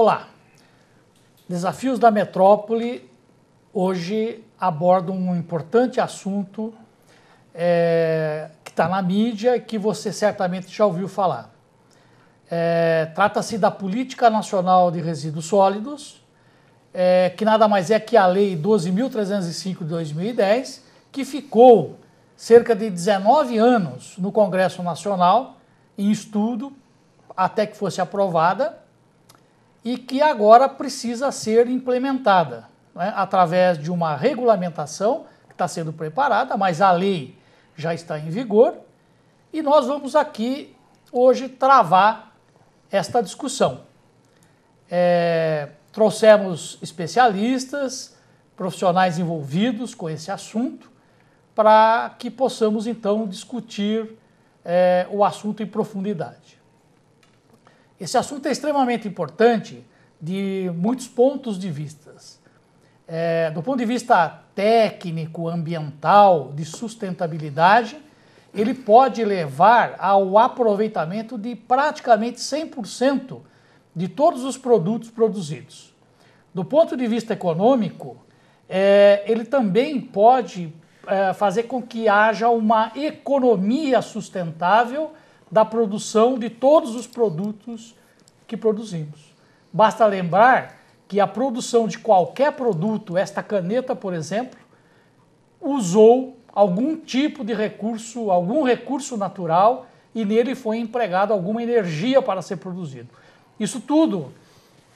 Olá! Desafios da Metrópole hoje abordam um importante assunto é, que está na mídia e que você certamente já ouviu falar. É, Trata-se da Política Nacional de Resíduos Sólidos, é, que nada mais é que a Lei 12.305 de 2010, que ficou cerca de 19 anos no Congresso Nacional em estudo até que fosse aprovada e que agora precisa ser implementada né, através de uma regulamentação que está sendo preparada, mas a lei já está em vigor e nós vamos aqui hoje travar esta discussão. É, trouxemos especialistas, profissionais envolvidos com esse assunto, para que possamos então discutir é, o assunto em profundidade. Esse assunto é extremamente importante de muitos pontos de vistas. É, do ponto de vista técnico, ambiental, de sustentabilidade, ele pode levar ao aproveitamento de praticamente 100% de todos os produtos produzidos. Do ponto de vista econômico, é, ele também pode é, fazer com que haja uma economia sustentável da produção de todos os produtos que produzimos. Basta lembrar que a produção de qualquer produto, esta caneta, por exemplo, usou algum tipo de recurso, algum recurso natural e nele foi empregado alguma energia para ser produzido. Isso tudo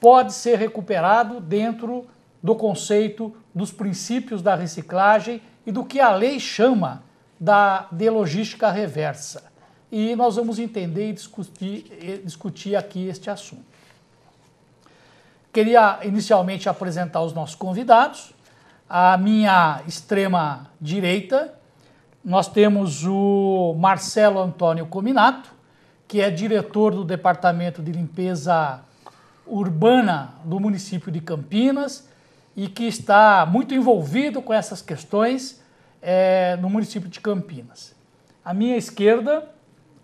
pode ser recuperado dentro do conceito dos princípios da reciclagem e do que a lei chama da de logística reversa e nós vamos entender e discutir, eh, discutir aqui este assunto. Queria inicialmente apresentar os nossos convidados. À minha extrema direita, nós temos o Marcelo Antônio Cominato, que é diretor do Departamento de Limpeza Urbana do município de Campinas e que está muito envolvido com essas questões é, no município de Campinas. À minha esquerda,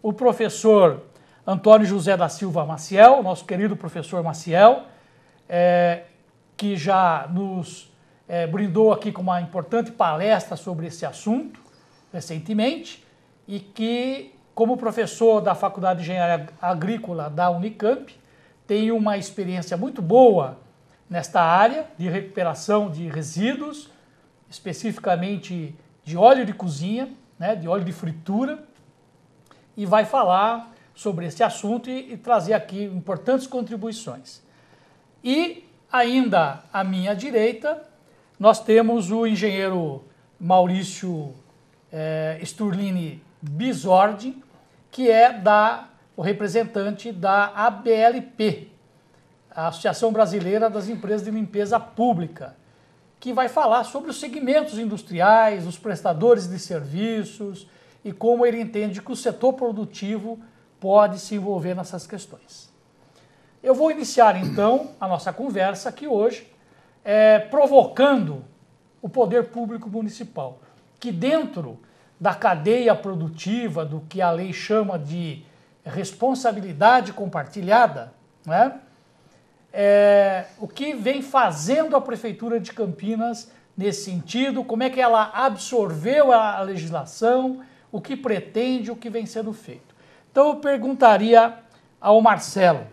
o professor Antônio José da Silva Maciel, nosso querido professor Maciel, é, que já nos é, brindou aqui com uma importante palestra sobre esse assunto recentemente e que, como professor da Faculdade de Engenharia Agrícola da Unicamp, tem uma experiência muito boa nesta área de recuperação de resíduos, especificamente de óleo de cozinha, né, de óleo de fritura e vai falar sobre esse assunto e, e trazer aqui importantes contribuições. E ainda à minha direita, nós temos o engenheiro Maurício é, eh, Sturlini Bisordi, que é da, o representante da ABLP, a Associação Brasileira das Empresas de Limpeza Pública, que vai falar sobre os segmentos industriais, os prestadores de serviços, e como ele entende que o setor produtivo pode se envolver nessas questões. Eu vou iniciar então a nossa conversa aqui hoje, é, provocando o poder público municipal, que dentro da cadeia produtiva, do que a lei chama de responsabilidade compartilhada, né, é, o que vem fazendo a Prefeitura de Campinas nesse sentido, como é que ela absorveu a legislação, o que pretende, o que vem sendo feito. Então eu perguntaria ao Marcelo,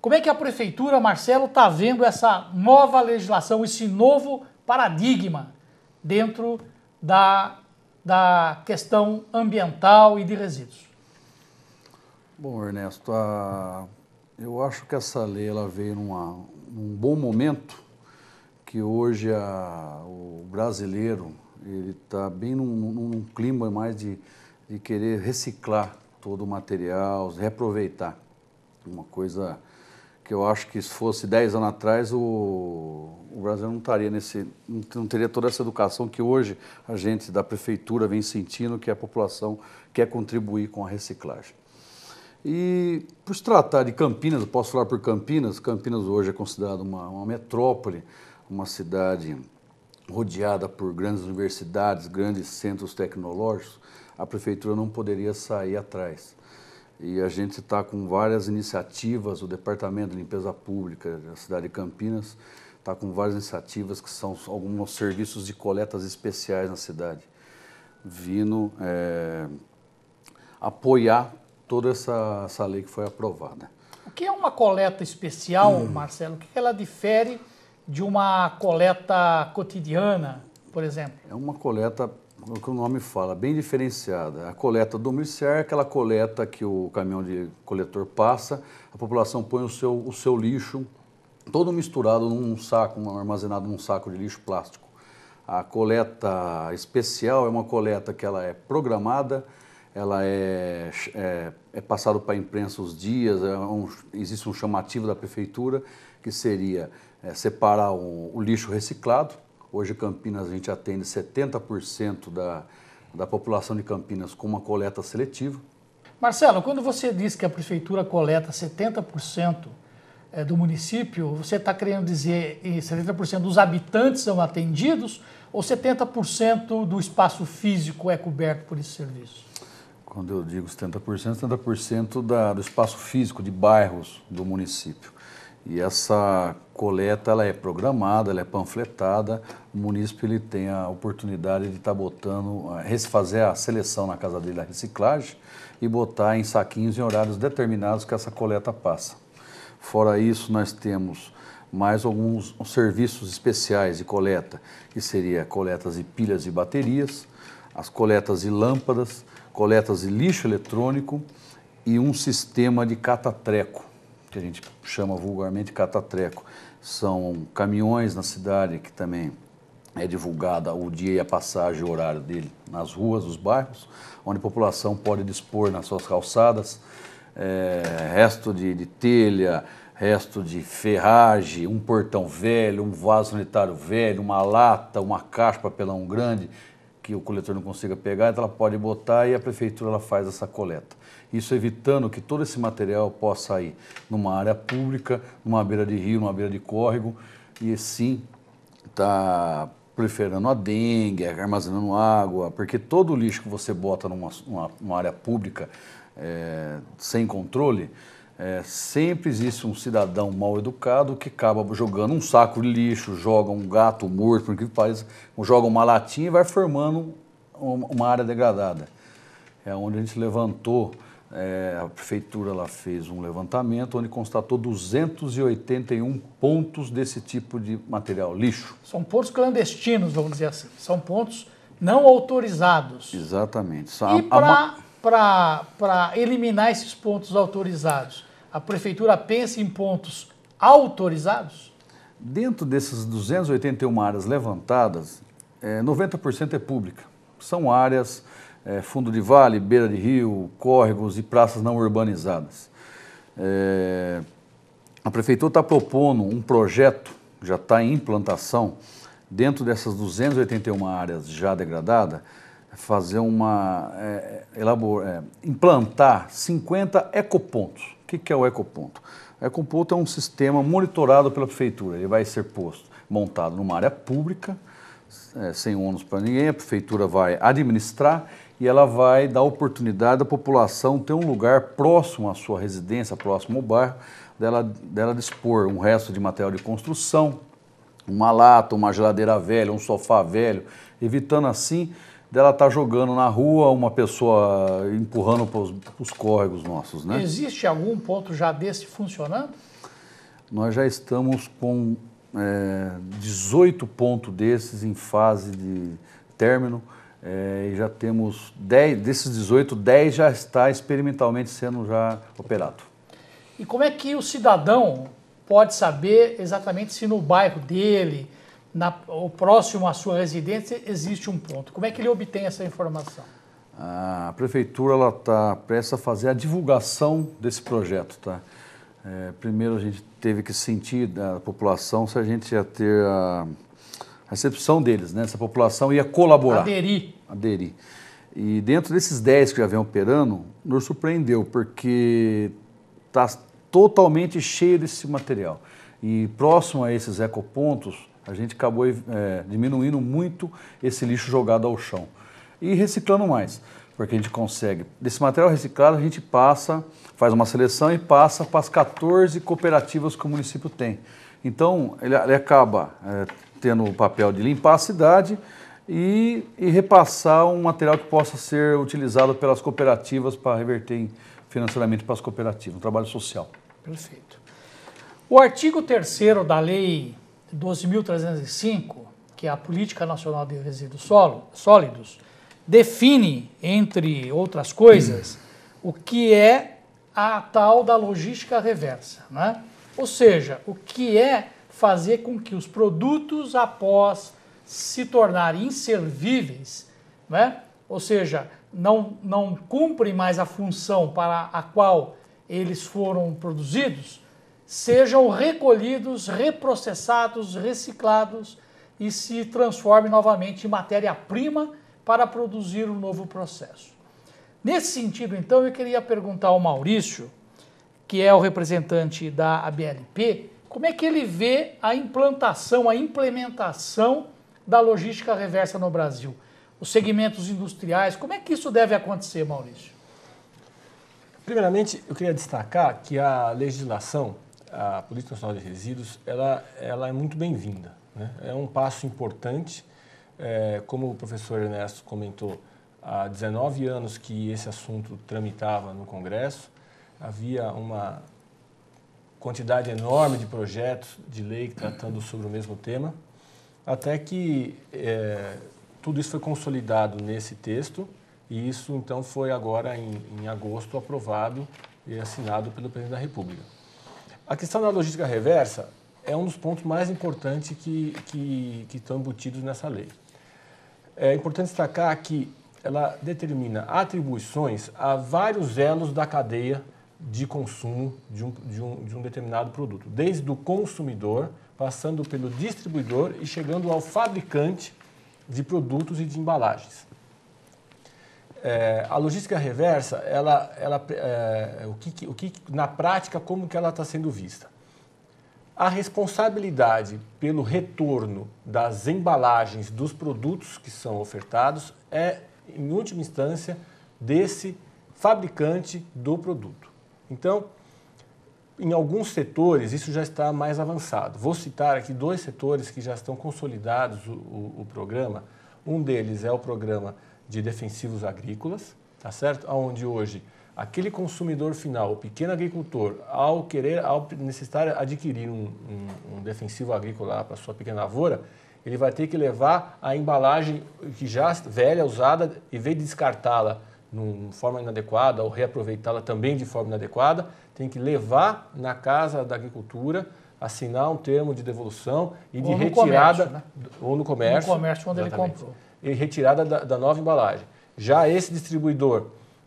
como é que a prefeitura, Marcelo, está vendo essa nova legislação, esse novo paradigma dentro da, da questão ambiental e de resíduos? Bom, Ernesto, a... eu acho que essa lei ela veio numa, num bom momento, que hoje a... o brasileiro ele está bem num, num, clima mais de, de querer reciclar todo o material, reaproveitar. Uma coisa que eu acho que se fosse 10 anos atrás, o, o Brasil não estaria nesse. não teria toda essa educação que hoje a gente da prefeitura vem sentindo que a população quer contribuir com a reciclagem. E por se tratar de Campinas, eu posso falar por Campinas, Campinas hoje é considerada uma, uma metrópole, uma cidade rodeada por grandes universidades, grandes centros tecnológicos, a prefeitura não poderia sair atrás. E a gente está com várias iniciativas, o Departamento de Limpeza Pública da cidade de Campinas está com várias iniciativas que são alguns serviços de coletas especiais na cidade, vindo é, apoiar toda essa, essa lei que foi aprovada. O que é uma coleta especial, hum. Marcelo? O que é ela difere de uma coleta cotidiana, por exemplo? É uma coleta, o que o nome fala, bem diferenciada. A coleta domiciliar é aquela coleta que o caminhão de coletor passa, a população põe o seu, o seu lixo todo misturado num saco, armazenado num saco de lixo plástico. A coleta especial é uma coleta que ela é programada, ela é, é, é passado para a imprensa os dias, é um, existe um chamativo da prefeitura que seria é, separar o, o, lixo reciclado. Hoje, Campinas, a gente atende 70% da, da população de Campinas com uma coleta seletiva. Marcelo, quando você diz que a prefeitura coleta 70% é, do município, você está querendo dizer que 70% dos habitantes são atendidos ou 70% do espaço físico é coberto por esse serviço? Quando eu digo 70%, 70% da, do espaço físico de bairros do município. E essa coleta ela é programada, ela é panfletada. O munícipe ele tem a oportunidade de estar tá botando, ah, fazer a seleção na casa dele da reciclagem e botar em saquinhos em horários determinados que essa coleta passa. Fora isso, nós temos mais alguns serviços especiais de coleta, que seria coletas de pilhas e baterias, as coletas de lâmpadas, coletas de lixo eletrônico e um sistema de catatreco que a gente chama vulgarmente catatreco. São caminhões na cidade que também é divulgada o dia e a passagem, o horário dele nas ruas, nos bairros, onde a população pode dispor nas suas calçadas é, resto de, de telha, resto de ferragem, um portão velho, um vaso sanitário velho, uma lata, uma caixa para papelão grande que o coletor não consiga pegar, então ela pode botar e a prefeitura ela faz essa coleta isso evitando que todo esse material possa ir numa área pública, numa beira de rio, numa beira de córrego, e sim está proliferando a dengue, armazenando água, porque todo o lixo que você bota numa, numa, numa área pública é, sem controle, é, sempre existe um cidadão mal educado que acaba jogando um saco de lixo, joga um gato morto, por que faz, joga uma latinha e vai formando uma área degradada. É onde a gente levantou é, a prefeitura lá fez um levantamento onde constatou 281 pontos desse tipo de material, lixo. São pontos clandestinos, vamos dizer assim. São pontos não autorizados. Exatamente. E para eliminar esses pontos autorizados, a prefeitura pensa em pontos autorizados? Dentro dessas 281 áreas levantadas, é, 90% é pública. São áreas é, fundo de vale, beira de rio, córregos e praças não urbanizadas. É, a prefeitura está propondo um projeto, já está em implantação, dentro dessas 281 áreas já degradadas, fazer uma. É, elabor, é, implantar 50 ecopontos. O que, que é o ecoponto? O ecoponto é um sistema monitorado pela prefeitura, ele vai ser posto, montado numa área pública, é, sem ônus para ninguém, a prefeitura vai administrar e ela vai dar oportunidade da população ter um lugar próximo à sua residência, próximo ao bairro, dela, dela dispor um resto de material de construção, uma lata, uma geladeira velha, um sofá velho, evitando assim dela estar tá jogando na rua uma pessoa empurrando para os córregos nossos, né? Existe algum ponto já desse funcionando? Nós já estamos com é, eh, 18 pontos desses em fase de término é, e já temos 10, desses 18, 10 já está experimentalmente sendo já operado. E como é que o cidadão pode saber exatamente se no bairro dele, na, ou próximo à sua residência, existe um ponto? Como é que ele obtém essa informação? A prefeitura está prestes a fazer a divulgação desse projeto. Tá? É, primeiro a gente teve que sentir da população se a gente ia ter a recepção deles, né? Essa população ia colaborar. Aderir. Aderir. E dentro desses 10 que já vem operando, nos surpreendeu, porque está totalmente cheio desse material. E próximo a esses ecopontos, a gente acabou é, diminuindo muito esse lixo jogado ao chão. E reciclando mais, porque a gente consegue. Desse material reciclado, a gente passa, faz uma seleção e passa para as 14 cooperativas que o município tem. Então, ele, ele acaba é, tendo o papel de limpar a cidade e, e, repassar um material que possa ser utilizado pelas cooperativas para reverter em financiamento para as cooperativas, um trabalho social. Perfeito. O artigo 3 da Lei 12.305, que é a Política Nacional de Resíduos Sólidos, define, entre outras coisas, o que é a tal da logística reversa. Né? Ou seja, o que é fazer com que os produtos, após se tornarem inservíveis, né? ou seja, não, não cumprem mais a função para a qual eles foram produzidos, sejam recolhidos, reprocessados, reciclados e se transformem novamente em matéria-prima para produzir um novo processo. Nesse sentido, então, eu queria perguntar ao Maurício que é o representante da ABLP, como é que ele vê a implantação, a implementação da logística reversa no Brasil? Os segmentos industriais, como é que isso deve acontecer, Maurício? Primeiramente, eu queria destacar que a legislação, a Política Nacional de Resíduos, ela, ela é muito bem-vinda. Né? É um passo importante. É, como o professor Ernesto comentou, há 19 anos que esse assunto tramitava no Congresso havia uma quantidade enorme de projetos de lei tratando sobre o mesmo tema, até que é, tudo isso foi consolidado nesse texto e isso então foi agora em, em agosto aprovado e assinado pelo presidente da República. A questão da logística reversa é um dos pontos mais importantes que, que, que estão embutidos nessa lei. É importante destacar que ela determina atribuições a vários elos da cadeia de consumo de um, de, um, de um determinado produto, desde o consumidor, passando pelo distribuidor e chegando ao fabricante de produtos e de embalagens. É, a logística reversa, ela, ela, é, o, que, o que, na prática, como que ela está sendo vista? A responsabilidade pelo retorno das embalagens dos produtos que são ofertados é, em última instância, desse fabricante do produto. Então, em alguns setores, isso já está mais avançado. Vou citar aqui dois setores que já estão consolidados o, o, o programa. Um deles é o programa de defensivos agrícolas, tá certo? Onde hoje aquele consumidor final, o pequeno agricultor, ao querer, ao necessitar adquirir um, um, um defensivo agrícola para sua pequena lavoura, ele vai ter que levar a embalagem que já velha, usada, em vez de descartá-la de forma inadequada ou reaproveitá-la também de forma inadequada, tem que levar na Casa da Agricultura, assinar um termo de devolução e ou de retirada. Comércio, né? Ou no comércio. No comércio, onde ele comprou. E retirada da, da nova embalagem. Já esse distribuidor,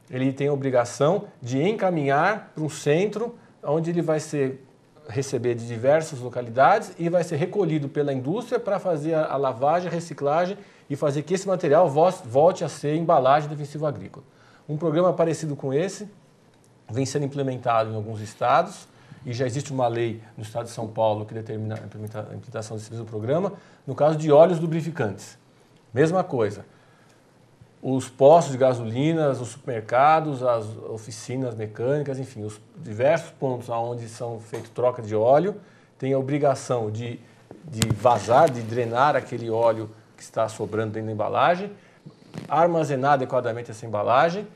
ele tem a obrigação de encaminhar para um centro onde ele vai ser receber de diversas localidades e vai ser recolhido pela indústria para fazer a lavagem, reciclagem e fazer que esse material volte a ser embalagem defensiva agrícola. Um programa parecido com esse vem sendo implementado em alguns estados e já existe uma lei no estado de São Paulo que determina a implementação desse mesmo programa, no caso de óleos lubrificantes. Mesma coisa os postos de gasolina, os supermercados, as oficinas mecânicas, enfim, os diversos pontos onde são feitos troca de óleo, têm a obrigação de, de vazar, de drenar aquele óleo que está sobrando dentro da embalagem, armazenar adequadamente essa embalagem.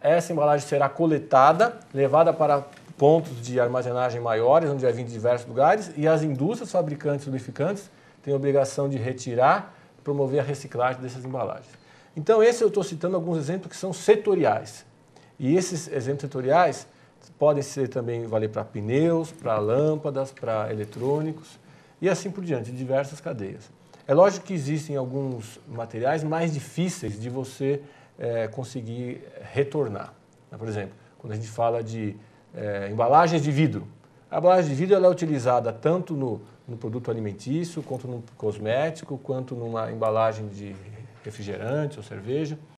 Essa embalagem será coletada, levada para pontos de armazenagem maiores, onde vai vir de diversos lugares, e as indústrias fabricantes e lubrificantes têm a obrigação de retirar, promover a reciclagem dessas embalagens. Então, esse eu estou citando alguns exemplos que são setoriais. E esses exemplos setoriais podem ser também valer para pneus, para lâmpadas, para eletrônicos e assim por diante, diversas cadeias. É lógico que existem alguns materiais mais difíceis de você é, conseguir retornar. Por exemplo, quando a gente fala de é, embalagens de vidro. A embalagem de vidro ela é utilizada tanto no, no produto alimentício, quanto no cosmético, quanto numa embalagem de refrigerante ou cerveja.